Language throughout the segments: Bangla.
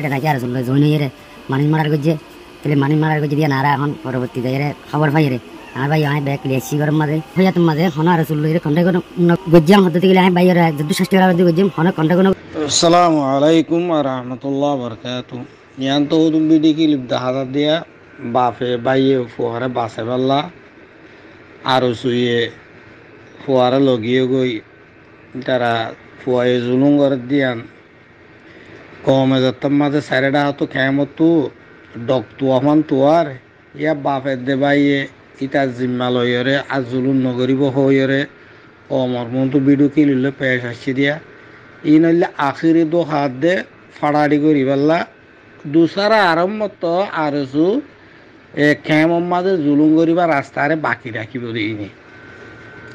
এটা নাকি আর চলবে জৈন ইয়ে মানুষ মারার করছে তাহলে মানুষ মারার করছে দিয়ে নারা এখন পরবর্তীতে এর খবর পাই রে আমার ভাই আমি ব্যাগ লিয়েছি গরম মাঝে হইয়া তোমার মাঝে হন আর চললো এর কন্ট্যাক্ট গজ্জাম হতে গেলে আমি ভাইয়ের যদু ষষ্ঠী করা গজ্জাম হন কন্ট্যাক্ট আসসালামু আলাইকুম আর রহমতুল্লাহ বরকাত ইয়ান তো তুমি বিডি কি লিপ হাজার দিয়া বাফে বাইয়ে ফুয়ারে বাসে পাল্লা আর শুয়ে ফুয়ারে লগিয়ে গই তারা ফুয়ায়ে জুলুম করে দিয়ান কমে যেতাম মাঝে সারেডা হতো খেয়ামত তু ডক তু আহমান তোয়ার ইয়া বাপের দেবা ইয়ে ইটা জিম্মা লয়রে আর জুলুন নগরিব হয়রে অমর মন্তু বিডু কি লিলে পেশ আসছি দিয়া ই নইলে আখিরি দু হাত দে ফাড়াড়ি করি পাল্লা দুসারা আরম্ভত আর সু এ খেয়ামত মাঝে জুলুম করিবা রাস্তারে বাকি রাখিব দিইনি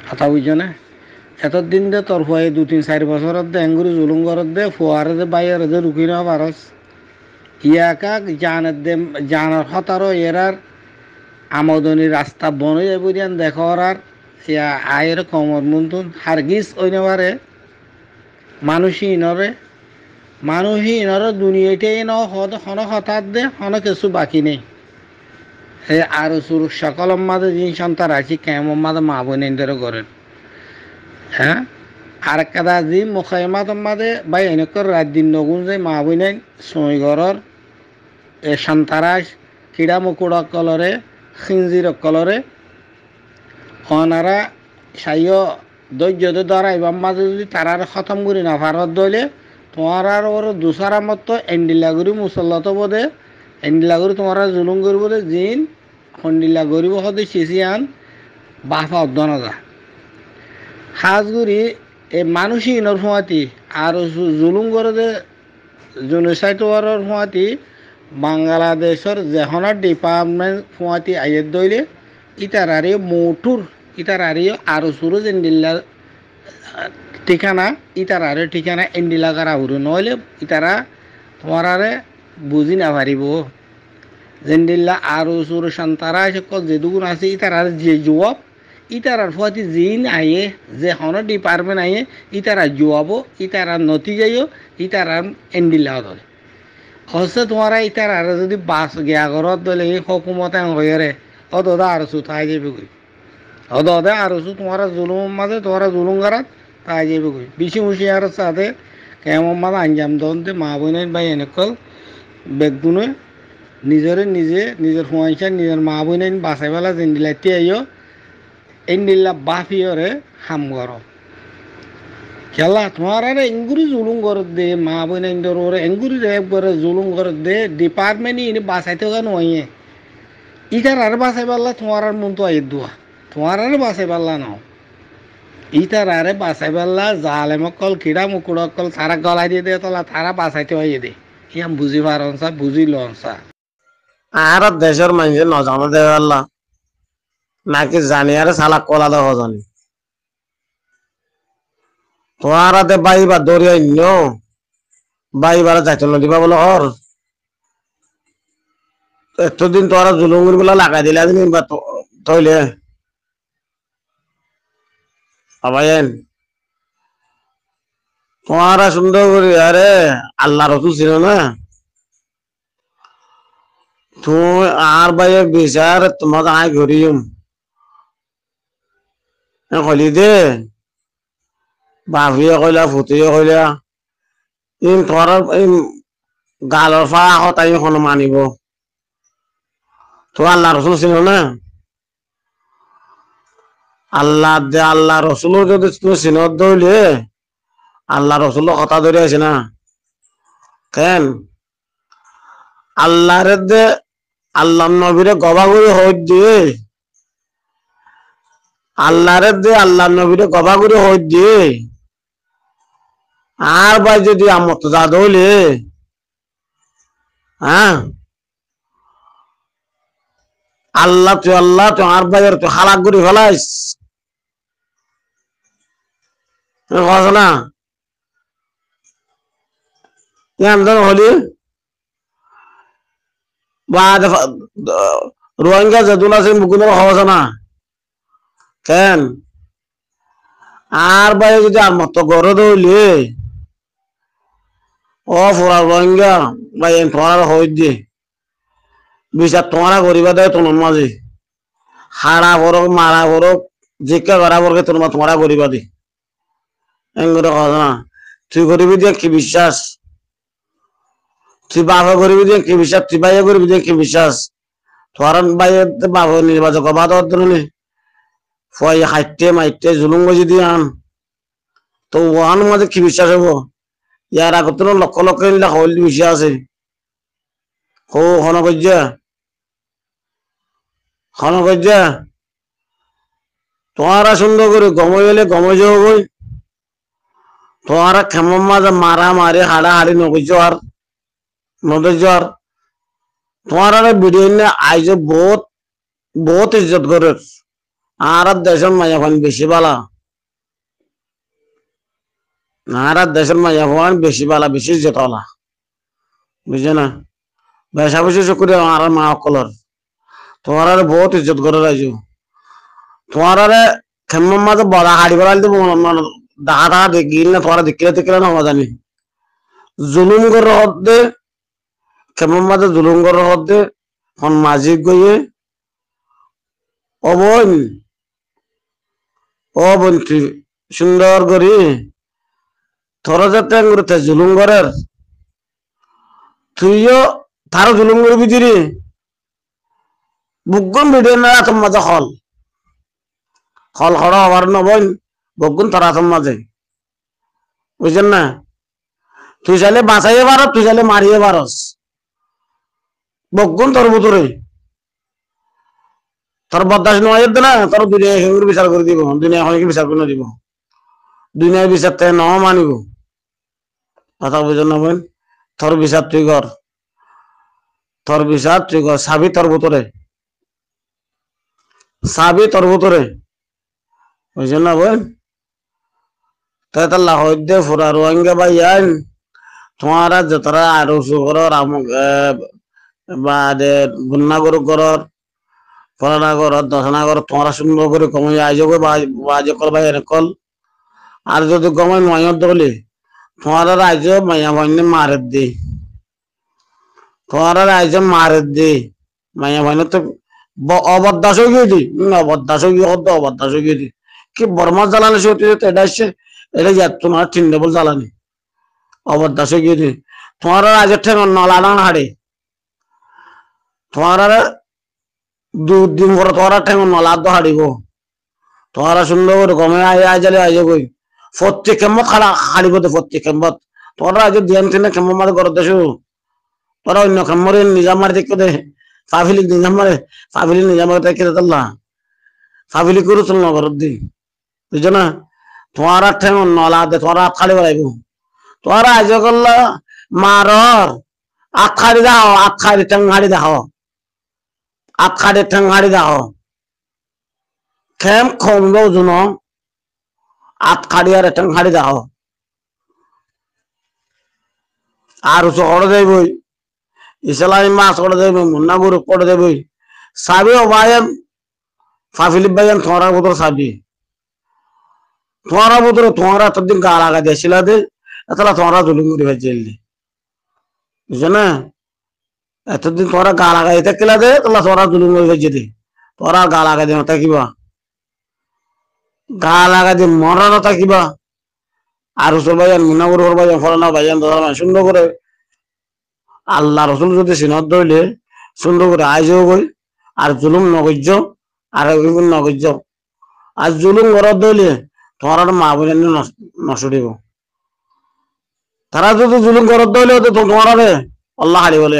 কথা বুঝছো না এতদিন দিন দে তোর ফুয়ে দু তিন চারি বছরত দে এঙ্গুরি জুলুম করত দে ফুয়ারে দে বাইয়ের দে রুকি না পারস ইয়াকাক জানের দে জানার হতারও এরার আমদনির রাস্তা বন হয়ে যাবো দেন দেখর আর ইয়া আয়ের কমর মুন্তুন হারগিস ওই নেবারে মানুষই ইনরে মানুষই ইনরে দুনিয়াটাই ন হন হঠাৎ দে হন কিছু বাকি নেই হে আর সুরক্ষা কলম মাদে জিনিস সন্তান আছি কেমন মাদে মা বোন করেন হ্যাঁ আর কাদা যে মুখাইমা তোমাদের বাই এনেকর রাত দিন নগুন যে মা বই নাই সময়গরর এ সান্তারাস কীড়া মকুড়া কলরে সিঞ্জির কলরে অনারা সাইয় দৈর্য দরাইবার মাঝে যদি তারার খতম করি না ভারত দলে তোমার আর ওর দুসারা মতো এন্ডিলাগুড়ি মুসল্লত বোধে এন্ডিলাগুড়ি তোমার জুলুম করিব জিন খন্ডিলা গরিব হতে সিসিয়ান বাফা অধ্যনতা হাজগুড়ি এই মানুষই নরফুয়াতি আর জুলুম করে যে জুনুসাইট ফুয়াতি বাংলাদেশের জেহনার ডিপার্টমেন্ট ফুয়াতি আইয়ের দইলে ইতার আর মৌটুর ইতার আর আরো সুরজ এন্ডিল্লার ঠিকানা ইতার আর ঠিকানা এন্ডিলা কারা হুরু নইলে ইতারা তোমার আরে বুঝি না পারিব জেন্ডিল্লা আরো সুর শান্তারা আছে যেটুকুন আছে ইতার আর যে জবাব ইতারার ফতি জিন আইয়ে যে হন ডিপার্টমেন্ট আইয়ে ইতারা জুয়াব ইতারার নথি যাইও ইতারার এন্ডিলা দলে হচ্ছে তোমারা ইতারার যদি বাস গিয়া ঘরত দলে হকুমত হয়ে অদদা আর সু তাই যাবে গই অদদা আর সু তোমারা জুলুম মাঝে তোমারা জুলুম গারাত তাই যাবে গই মুশি আর সাথে কেমন মাঝে আঞ্জাম দন্তে মা বোন ভাই এনেকল বেগুনে নিজরে নিজে নিজের হুঁয়াইশা নিজের মা বাসাই বেলা জিন্দিলাইতে আইও എന്നില്ല হাম ഹംഗറ খেলা তোমার এঙ্গুরি জুলুম করে দে মা বোন ওরে এঙ্গুরি রেপ করে জুলুম করে দে ডিপার্টমেন্ট ইনি বাসাইতে কেন ওয়ে ইটার আর বাসাই পারলা তোমার আর মন তো আই দোয়া তোমার আর বাসাই পারলা না ইটার আরে বাসাই পারলা জালে মকল কিড়া মুকুড় অকল তারা গলাই দিয়ে দে তলা তারা বাসাইতে হয়ে দে ইয়াম বুঝি পারনসা বুঝি লনসা আর দেশের মানুষের নজানো দেওয়াল্লা নাকি জানি আরে সালা কলা দেওয়া জানি তোমার হাতে বাইবা দৌড়ি আইন বাইবার যাইতে নদীবা বলো হর এতদিন তোর জুলুঙ্গুর গুলা লাগাই দিলে দিন বা তৈলে আবাইন তোমারা সুন্দর করি আরে আল্লাহ রসুল ছিল না তুই আর বাইয়ের বিচার তোমাকে আয় ঘুরিম কলি দে বাভিয়ে কইলা কইলা ইন গালৰ পৰা আগত আমি সন্মান তো আল্লাহ রসুল ছিল না আল্লাহ দে আল্লাহ রসুলো যদি তুমি ধরলে আল্লাহ কথা ধরে আছে না কেন আল্লাহরে দে আল্লাহ নবীরে গবা করে হইত দিয়ে আল্লাহরে দে আল্লাহ নবীরে গবা করে হই দে আর ভাই যদি আমত দাদ হইলে হ্যাঁ আল্লাহ তো আল্লাহ তো আর ভাইয়ের তো হালাক করে ফেলাইস হলি বা রোহিঙ্গা যেতুল আছে মুকুন্দর হওয়া না কেন আর বাইরে যদি আর মতো গড় দৌলে ও ফোরার রোহিঙ্গা ভাই হই দে বিচার তোমারা গরিবা দেয় তোমার মাঝে হারা বরক মারা বরক জিজ্ঞা করা বরকে তোমার তোমারা গরিবা দে এন কথা না তুই গরিবি দিয়ে কি বিশ্বাস তুই বাবা গরিবি দিয়ে কি বিশ্বাস তুই ভাইয়া গরিবি দিয়ে কি বিশ্বাস তোর বাইরে বাবা নির্বাচক বাদ অর্থ নিলে ফয় হাইটে মাইটে জুলুম যদি আন তো ওয়ান মাঝে কি বিশ্বাস হব ইয়ার আগত লক্ষ লক্ষ নিলে হল মিশে আছে হো হনগজ্জা হনগজ্জা তোহারা সুন্দর করে গমই হলে গমজ হবই তোহারা খেমন মাঝে মারা মারি হাড়া হাড়ি নগজ আর নদজ আর তোমার ভিডিও নিয়ে আইজ বহুত বহুত ইজ্জত করে আর দেশের মাঝে এখন বেশি বালা আর দেশের মাঝে এখন বেশি বালা বেশি না বেশা বেশি আর মা অকলর তোমার বহুত ইজ্জত করে রাইজু তোমার খেম্মার মাঝে বড়া হাড়ি দিব দাহা দেখিল না তোমার দেখিলে দেখিলে না জানি জুলুম করে হদ্দে খেম্মার মাঝে জুলুম করে দে এখন মাঝি গিয়ে অবৈ ও বলছি সুন্দর করি থরজার ট্যাঙ্গুরতে জুলুম ঘরের তুইও তার জুলুম করবি দিরি বুকুন ভিডিও না তোর মাঝে হল হল হড় হওয়ার নবন বুকুন তোরা তোর মাঝে বুঝছেন না তুই চাইলে বাঁচাইয়ে পারস তুই চাইলে মারিয়ে পারস বকুন তোর বুতুরে তার বদাস নয় না তার দুনিয়া সেগুর বিচার করে দিব দুনিয়া হয়ে বিচার করে দিব দুনিয়ার বিচার তাই ন মানিব কথা বুঝেন না বোন থর বিচার তুই কর থর বিচার তুই কর সাবি তোর ভুতরে সাবি তোর ভুতরে বুঝছেন না বোন তাই তার লাহর দে ফুরা রোহিঙ্গা বা ইয়ান তোমারা যতরা আরো সুগর রাম বাদে বন্যা গরু করর ফলানাগর দশনাগর তোমরা সুন্দর করে কমাই আয়োজক বাজকল বা এনেকল আর যদি গমাই মাইয়ত দলে তোমারা রাইজ মাইয়া ভাইনে মারে দি তোমারা রাইজ মারে দি মাইয়া ভাইনে তো অবদাস গিয়ে দি অবদাস গিয়ে হতো অবদাস গিয়ে দি কি বর্মা জ্বালানি সত্যি এটা এসছে এটা যা তোমার টিন্ডেবল জ্বালানি অবদাস গিয়ে দি তোমারা রাইজের ঠেঙ্গন নলা না হাড়ে তোমার দুদিন পরে তোরা ঠেঙন নলা তো হারিব তোরা সুন্দর করে কমে আই আই যালে আই যাবই প্রত্যেক কেমত খালা হারিব তো প্রত্যেক কেমত তোরা আজ দিয়ান তিনে কেম মারে ঘর দেশ তোরা অন্য কেমরে নিজাম মারি দেখতে দে ফাফিলিক নিজাম মারে ফাফিলিক নিজাম মারে দেখে দেতাল্লা ফাফিলিক করে চল না ঘর দি বুঝছো না তোরা ঠেঙন নলা দে তোরা হাত খালি বেড়াইব তোরা আজ করলা মারর আখারি দাও আখারি খাড়ি দাও আখারে ঠেঙ্গারি দাও খেম খম ওজন আটকারি আর ঠেঙ্গারি দাও আর উচ দেব ইসলামী মাছ করে দেব মুন্না গুরু করে দেব সাবি অবায়ন ফাফিলিপ ভাইয়ান থোঁরা বুতর সাবি থোঁরা বুতর থোঁরা তোর দিন গাল আগা দিয়েছিল এতলা থোঁরা জুলুম করে জেলদি বুঝছে না এতদিন তোরা গা লাগাই কেলা দে তোলা তোরা জুলুম যেতে তোরা গাল আগাই দিয়ে থাকিবা গা লাগাই দিয়ে মরানো থাকিবা আর রসুল ভাইয়ান মিনাগুর ভাইয়ান ফলানা ভাইয়ান সুন্দর করে আল্লাহ রসুল যদি সিনত ধরলে সুন্দর করে আইজও গই আর জুলুম নগজ্য আর নগজ্য আর জুলুম ঘরত ধরলে তোমার মা বোন নসরিব তারা যদি জুলুম ঘরত ধরলে তো তোমার আল্লাহ হারি বলে